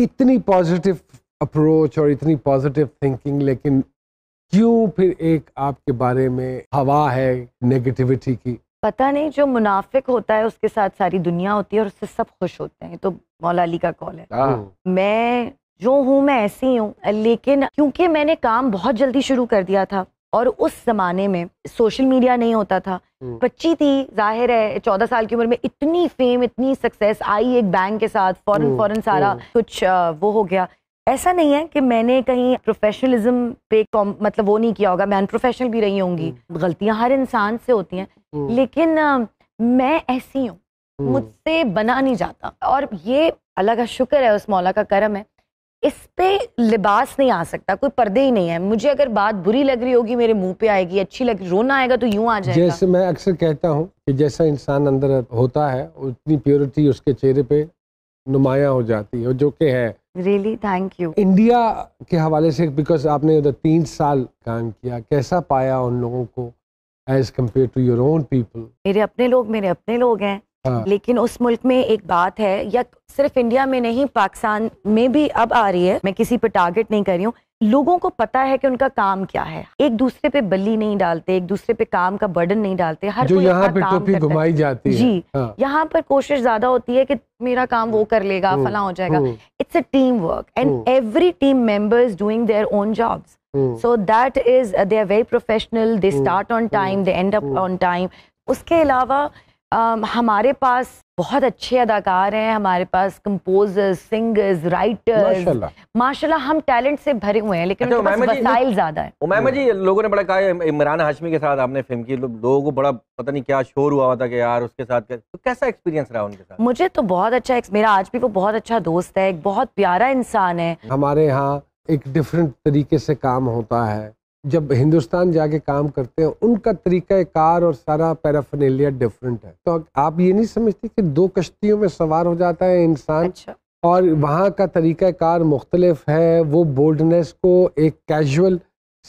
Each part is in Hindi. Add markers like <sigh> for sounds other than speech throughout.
इतनी पॉजिटिव अप्रोच और इतनी पॉजिटिव थिंकिंग लेकिन क्यों फिर एक आपके बारे में हवा है नेगेटिविटी की पता नहीं जो मुनाफिक होता है उसके साथ सारी दुनिया होती है और उससे सब खुश होते हैं तो मौलाली का कॉल है हाँ। मैं जो हूँ मैं ऐसी हूँ लेकिन क्योंकि मैंने काम बहुत जल्दी शुरू कर दिया था और उस ज़माने में सोशल मीडिया नहीं होता था हम्म। बच्ची थी जाहिर है चौदह साल की उम्र में इतनी फेम इतनी सक्सेस आई एक बैंक के साथ फ़ौरन फ़ौरन हम्म, सारा हम्म। कुछ वो हो गया ऐसा नहीं है कि मैंने कहीं प्रोफेशनलिज्म पे मतलब वो नहीं किया होगा मैं अनप्रोफेशनल भी रही होंगी गलतियां हर इंसान से होती हैं लेकिन मैं ऐसी हूँ मुझसे बना नहीं जाता और ये अल्लाह का शुक्र है उस मौला का करम है इस पे लिबास नहीं आ सकता कोई पर्दे ही नहीं है मुझे अगर बात बुरी लग रही होगी मेरे मुंह पे आएगी अच्छी लग रोना आएगा तो यूं आ जाएगा जैसे मैं अक्सर कहता हूँ कि जैसा इंसान अंदर होता है उतनी प्योरिटी उसके चेहरे पे नुमाया हो जाती है जो कि है रियली थैंक यू इंडिया के हवाले से बिकॉज आपने उधर तीन साल काम किया कैसा पाया उन लोगों को as compared to your own people मेरे अपने लोग मेरे अपने लोग हैं हाँ। लेकिन उस मुल्क में एक बात है या सिर्फ इंडिया में नहीं पाकिस्तान में भी अब आ रही है मैं किसी पर टारगेट नहीं कर रही हूँ लोगों को पता है कि उनका काम क्या है एक दूसरे पे बल्ली नहीं डालते एक दूसरे पे काम का बर्डन नहीं डालते हर जो यहाँ पे टोपी घुमाई जाती है जी हाँ। यहाँ पर कोशिश ज्यादा होती है कि मेरा काम वो कर लेगा हम्म, फला हो जाएगा it's a team work and every team members doing their own jobs so that is they are very professional they start on time they end up on time उसके अलावा Um, हमारे पास बहुत अच्छे अदाकार हैं हमारे पास कंपोजर्स सिंगर्स राइटर्स माशाल्लाह हम टैलेंट से भरे हुए हैं लेकिन अच्छा, वसाइल ज्यादा है उमैमा जी लोगों ने बड़ा कहा इमरान हाशमी के साथ आपने फिल्म की लोगों को बड़ा पता नहीं क्या शोर हुआ था कि यार उसके साथ तो कैसा एक्सपीरियंस रहा उनके साथ मुझे तो बहुत अच्छा मेरा आज भी वो बहुत अच्छा दोस्त है एक बहुत प्यारा इंसान है हमारे यहाँ एक डिफरेंट तरीके से काम होता है जब हिंदुस्तान जाके काम करते हैं उनका तरीका कार और सारा पैराफनेलिया डिफरेंट है तो आप ये नहीं समझते कि दो कश्तियों में सवार हो जाता है इंसान अच्छा। और वहाँ का तरीका कार मुख्तलिफ है वो बोल्डनेस को एक कैजुअल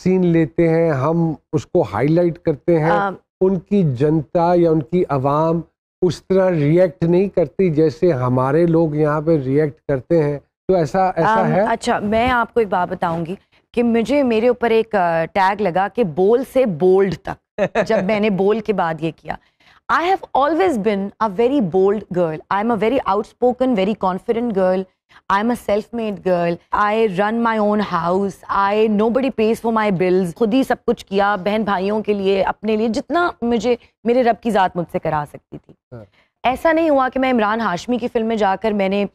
सीन लेते हैं हम उसको हाईलाइट करते हैं हाँ। उनकी जनता या उनकी आवाम उस तरह रिएक्ट नहीं करती जैसे हमारे लोग यहाँ पे रिएक्ट करते हैं तो ऐसा ऐसा आ, है अच्छा मैं आपको एक बात बताऊंगी कि मुझे मेरे ऊपर एक टैग लगा कि बोल से बोल्ड तक <laughs> जब मैंने बोल के बाद ये किया I have always been a very bold girl I am a very outspoken very confident girl I am a self made girl I run my own house I nobody pays for my bills खुद ही सब कुछ किया बहन भाइयों के लिए अपने लिए जितना मुझे मेरे रब की ज़ात मुझसे करा सकती थी हाँ। ऐसा नहीं हुआ कि मैं इमरान हाशमी की फिल्म में जाकर मैंने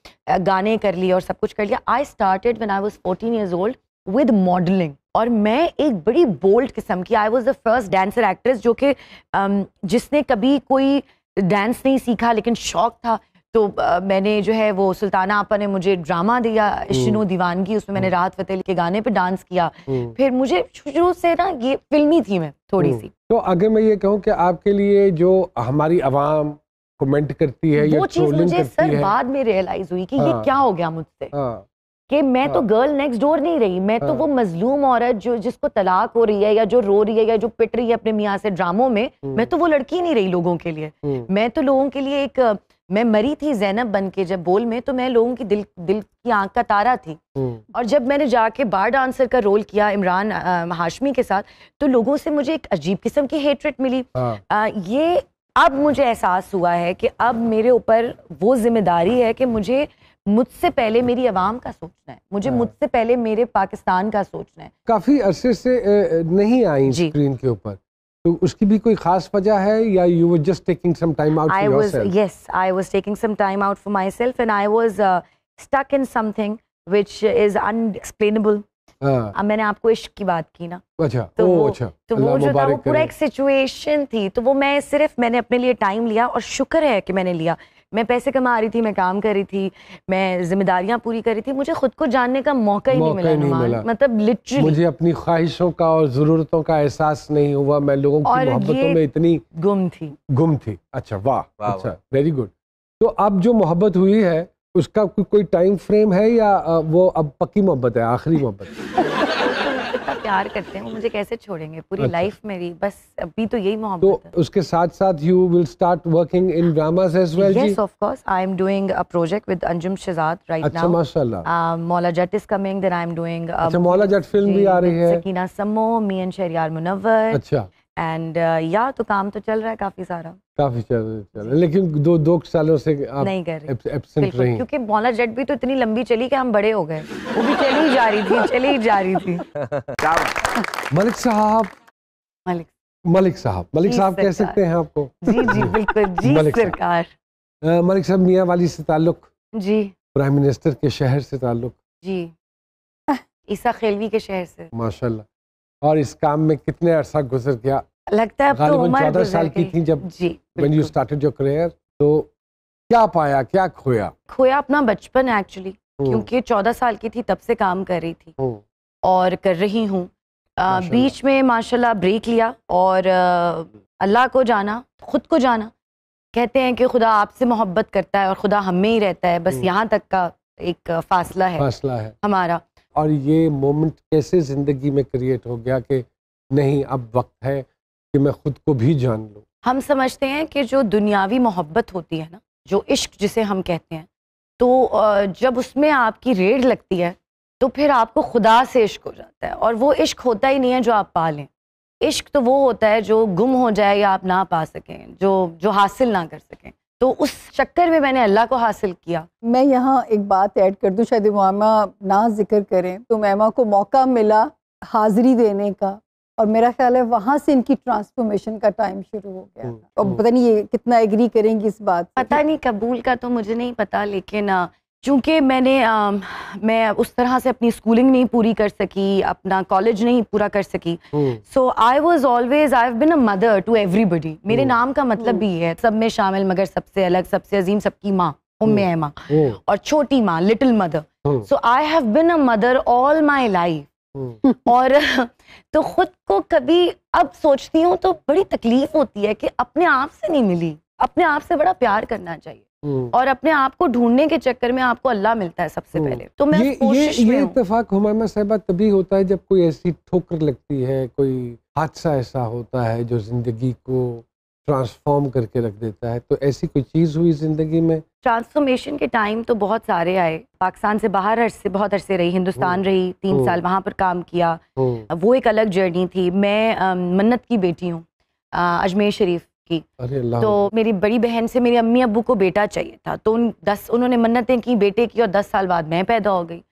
गाने कर लिए और सब कुछ कर लिया I started when I was fourteen years old with modelling और मैं एक बड़ी बोल्ड किस्म की I was the first dancer actress जो कि um, जिसने कभी कोई डांस नहीं सीखा लेकिन शौक था तो uh, मैंने जो है वो सुल्ताना आपा ने मुझे ड्रामा दिया हम्म। शिनो दीवानगी उसमें मैंने हम्म। राहत फतेह के गाने पे डांस किया हम्म। फिर मुझे शुरू से ना ये फिल्मी थी मैं थोड़ी सी तो अगर मैं ये कहूँ कि आपके लिए जो हमारी आवाम कमेंट करती है वो चीज मुझे सर बाद में रियलाइज हुई कि हाँ, ये क्या हो गया मुझसे हाँ, कि मैं तो गर्ल नेक्स्ट डोर नहीं रही मैं तो हाँ। वो मजलूम औरत जो जिसको तलाक हो रही है या जो रो रही है या जो पिट रही है अपने मियाँ से ड्रामों में हम्म। मैं तो वो लड़की नहीं रही लोगों के लिए हम्म। मैं तो लोगों के लिए एक मैं मरी थी जैनब बन के जब बोल में तो मैं लोगों की दिल दिल की आंख का तारा थी हम्म। और जब मैंने जाके बार डांसर का रोल किया इमरान हाशमी के साथ तो लोगों से मुझे एक अजीब किस्म की हेटरेट मिली आ, हाँ। ये अब मुझे एहसास हुआ है कि अब मेरे ऊपर वो जिम्मेदारी है कि मुझे मुझसे पहले मेरी आवाम का सोचना है मुझे हाँ। मुझसे पहले मेरे पाकिस्तान का सोचना है काफी अरसे से नहीं आई स्क्रीन के ऊपर तो उसकी भी कोई खास वजह है या you were just taking some time out I was yes I was taking some time out for myself and I was stuck in something which is unexplainable हाँ। अब मैंने आपको इश्क की बात की ना अच्छा तो ओ, वो, अच्छा तो वो जो था वो पूरा एक सिचुएशन थी तो वो मैं सिर्फ मैंने अपने लिए टाइम लिया और शुक्र है कि मैंने लिया मैं पैसे कमा रही थी मैं काम कर रही थी मैं जिम्मेदारियां पूरी कर रही थी मुझे खुद को जानने का मौका ही मौका नहीं मिला, नहीं मिला। मतलब लिटरली मुझे अपनी ख्वाहिशों का और जरूरतों का एहसास नहीं हुआ मैं लोगों की मोहब्बतों में इतनी गुम थी गुम थी अच्छा वाह अच्छा वेरी गुड तो अब जो मोहब्बत हुई है उसका को, कोई टाइम फ्रेम है या वो अब पक्की मोहब्बत है आखिरी मोहब्बत प्यार करते हैं मुझे कैसे छोड़ेंगे पूरी अच्छा। लाइफ मेरी बस अभी तो यही तो मोहब्बत तो है। उसके साथ साथ you will start working in dramas as well yes of course I am doing a project with Anjum Shahzad right now अच्छा माशाल्लाह Maula Jatt is coming then I am doing अच्छा मौला जट फिल्म भी आ रही है सकीना समो मी एंड शहरयार मुनव्वर अच्छा एंड या uh, तो काम तो चल रहा है काफी सारा काफी चल चल लेकिन दो दो सालों से आप नहीं कर रही एप, रही क्योंकि बॉलर जेट भी तो इतनी लंबी चली कि हम बड़े हो गए वो भी चली जा रही थी चली जा रही थी <laughs> मलिक साहब मलिक मलिक साहब मलिक साहब कह सकते हैं आपको जी जी बिल्कुल <laughs> जी मलिक सरकार मलिक साहब मियाँ वाली से ताल्लुक जी प्राइम मिनिस्टर के शहर से ताल्लुक जी ईसा खेलवी के शहर से माशाल्लाह और इस काम में कितने अरसा गुजर गया लगता है अब तो उम्र चौदह साल की थी जब जी when you started your career तो क्या पाया क्या खोया खोया अपना बचपन एक्चुअली क्योंकि चौदह साल की थी तब से काम कर रही थी और कर रही हूँ बीच में माशाल्लाह ब्रेक लिया और अल्लाह को जाना खुद को जाना कहते हैं कि खुदा आपसे मोहब्बत करता है और खुदा हम में ही रहता है बस यहाँ तक का एक फासला है फासला है हमारा और ये मोमेंट कैसे ज़िंदगी में क्रिएट हो गया कि नहीं अब वक्त है कि मैं खुद को भी जान लूँ हम समझते हैं कि जो दुनियावी मोहब्बत होती है ना जो इश्क जिसे हम कहते हैं तो जब उसमें आपकी रेड लगती है तो फिर आपको खुदा से इश्क हो जाता है और वो इश्क होता ही नहीं है जो आप पा लें इश्क तो वो होता है जो गुम हो जाए या आप ना पा सकें जो जो हासिल ना कर सकें तो उस चक्कर में मैंने अल्लाह को हासिल किया मैं यहाँ एक बात ऐड कर दूँ शायद मामा ना जिक्र करें तो मैमा को मौका मिला हाजिरी देने का और मेरा ख्याल है वहाँ से इनकी ट्रांसफॉर्मेशन का टाइम शुरू हो गया हम्म, था और हम्म। पता नहीं ये कितना एग्री करेंगी इस बात पता नहीं कबूल का तो मुझे नहीं पता लेकिन चूँकि मैंने आ, मैं उस तरह से अपनी स्कूलिंग नहीं पूरी कर सकी अपना कॉलेज नहीं पूरा कर सकी so I was always I been a mother to everybody मेरे हम्म। नाम का मतलब भी है सब में शामिल मगर सबसे अलग सबसे अजीम सबकी माँ उम्मे माँ और छोटी माँ little mother so I have been a mother all my life हम्म। और <laughs> तो खुद को कभी अब सोचती हूँ तो बड़ी तकलीफ होती है कि अपने आप से नहीं मिली अपने आप से बड़ा प्यार करना चाहिए हम्म। और अपने आप को ढूंढने के चक्कर में आपको अल्लाह मिलता है सबसे हम्म। पहले तो मैं ये ये, ये इतफाक हमारा साहबा तभी होता है जब कोई ऐसी ठोकर लगती है कोई हादसा ऐसा होता है जो जिंदगी को ट्रांसफॉर्म करके रख देता है तो ऐसी कोई चीज़ हुई ज़िंदगी में ट्रांसफॉर्मेशन के टाइम तो बहुत सारे आए पाकिस्तान से बाहर अरसे बहुत अरसे रही हिंदुस्तान हम्म। रही तीन हम्म। साल वहाँ पर काम किया हम्म। वो एक अलग जर्नी थी मैं मन्नत की बेटी हूँ अजमेर शरीफ की तो मेरी बड़ी बहन से मेरी अम्मी अबू को बेटा चाहिए था तो उन दस उन्होंने मन्नतें की बेटे की और दस साल बाद मैं पैदा हो गई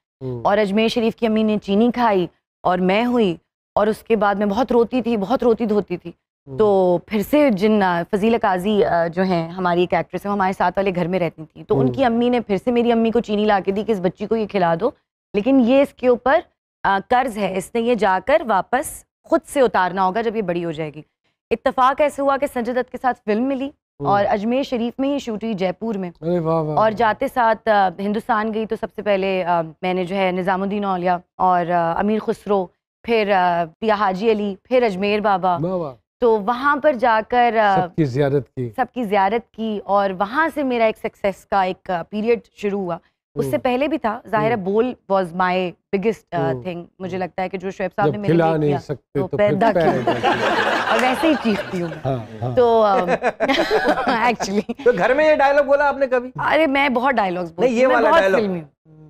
और अजमेर शरीफ की अम्मी ने चीनी खाई और मैं हुई और उसके बाद मैं बहुत रोती थी बहुत रोती धोती थी तो हम्म। फिर से जिन फजील काजी जो हैं हमारी एक एक्ट्रेस है वो हमारे साथ वाले घर में रहती थी तो उनकी हम्म। अम्मी ने फिर से मेरी अम्मी को चीनी ला के दी कि इस बच्ची को ये खिला दो लेकिन ये इसके ऊपर कर्ज है इसने ये जाकर वापस खुद से उतारना होगा जब ये बड़ी हो जाएगी इतफाक ऐसे हुआ कि संजय दत्त के साथ फिल्म मिली और हम्म। अजमेर शरीफ में ही शूट हुई जयपुर में अरे वाँ वाँ और जाते साथ हिंदुस्तान गई तो सबसे पहले मैंने जो है निज़ामुद्दीन औलिया और अमीर खुसरो फिर पिया हाजी अली फिर अजमेर बाबा तो वहाँ पर जाकर सबकी ज्यारत की सबकी ज्यारत की और वहाँ से मेरा एक सक्सेस का एक पीरियड शुरू हुआ उससे पहले भी था जाहिर बोल वॉज माई बिगेस्ट थिंग मुझे लगता है कि जो शोब साहब ने मेरे नहीं किया सकते तो, तो पैदा तो किया और वैसे ही चीखती हूँ हाँ, हाँ. तो एक्चुअली <laughs> तो घर में ये डायलॉग बोला आपने कभी अरे मैं बहुत डायलॉग्स बोलती ये वाला डायलॉग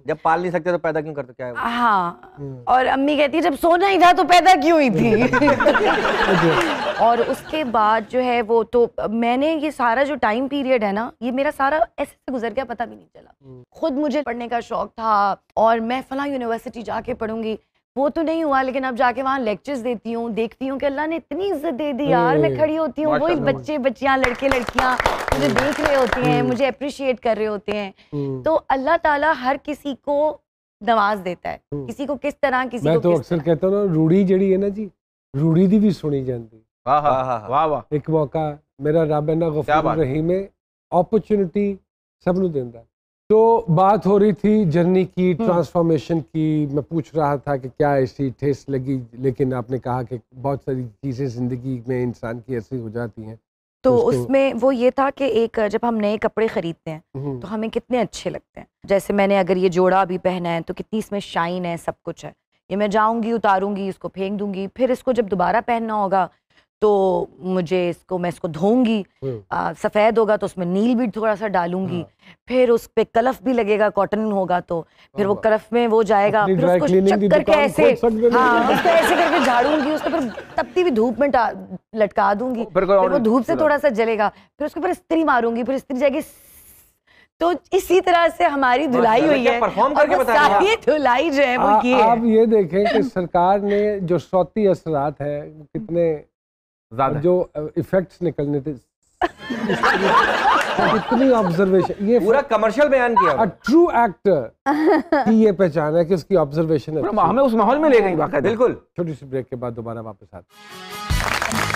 जब पाल नहीं सकते तो पैदा क्यों करते क्या है हाँ हम्म। और अम्मी कहती है जब सोना ही था तो पैदा क्यों ही थी अच्छा। और उसके बाद जो है वो तो मैंने ये सारा जो टाइम पीरियड है ना ये मेरा सारा ऐसे से गुजर गया पता भी नहीं चला हम्म। खुद मुझे पढ़ने का शौक था और मैं फला यूनिवर्सिटी जाके पढ़ूंगी वो तो नहीं हुआ लेकिन अब जाके वहाँ लेक्चर्स देती हूँ देखती हूँ कि अल्लाह ने इतनी इज्जत दे दी यार मैं खड़ी होती हूँ वही बच्चे बच्चियाँ लड़के लड़कियाँ मुझे हम्म, देख रहे होते हैं हम्म। मुझे अप्रिशिएट कर रहे होते हैं हम्म। तो अल्लाह ताला हर किसी को नवाज देता है किसी को किस तरह किसी मैं को तो अक्सर कहता हूँ ना रूढ़ी जड़ी है ना जी रूढ़ी दी भी सुनी जाती एक मौका मेरा रब इना ना गफूर रहीम है अपॉर्चुनिटी ਸਭ ਨੂੰ ਦਿੰਦਾ तो बात हो रही थी जर्नी की ट्रांसफॉर्मेशन हम्म। की मैं पूछ रहा था कि क्या ऐसी ठेस लगी लेकिन आपने कहा कि बहुत सारी चीज़ें ज़िंदगी में इंसान की ऐसी हो जाती हैं तो उसमें वो ये था कि एक जब हम नए कपड़े ख़रीदते हैं हम्म। तो हमें कितने अच्छे लगते हैं जैसे मैंने अगर ये जोड़ा भी पहना है तो कितनी इसमें शाइन है सब कुछ है ये मैं जाऊंगी उतारूंगी इसको फेंक दूंगी फिर इसको जब दोबारा पहनना होगा तो मुझे इसको मैं इसको धोंगी हम्म। सफ़ेद होगा तो उसमें नील भी थोड़ा सा डालूंगी हाँ। फिर उस पर कलफ भी लगेगा कॉटन होगा तो फिर वो हाँ। कलफ में वो जाएगा फिर उसको चक्कर के ऐसे हाँ उसको ऐसे करके झाड़ूंगी उसको फिर तपती हुई धूप में लटका दूंगी फिर वो धूप से थोड़ा सा जलेगा फिर उसके ऊपर इस्त्री मारूंगी फिर इस्त्री जाएगी तो इसी तरह से हमारी धुलाई हुई है परफॉर्म करके सारी धुलाई जो है वो ये आप ये देखें कि <clears throat> सरकार ने जो सौती असरात है कितने ज्यादा जो इफेक्ट्स निकलने थे <laughs> इतनी ऑब्जर्वेशन ये पूरा कमर्शियल बयान किया अ ट्रू एक्टर की ये पहचान है कि उसकी ऑब्जर्वेशन है हमें उस माहौल में ले गई बिल्कुल छोटी सी ब्रेक के बाद दोबारा वापस आते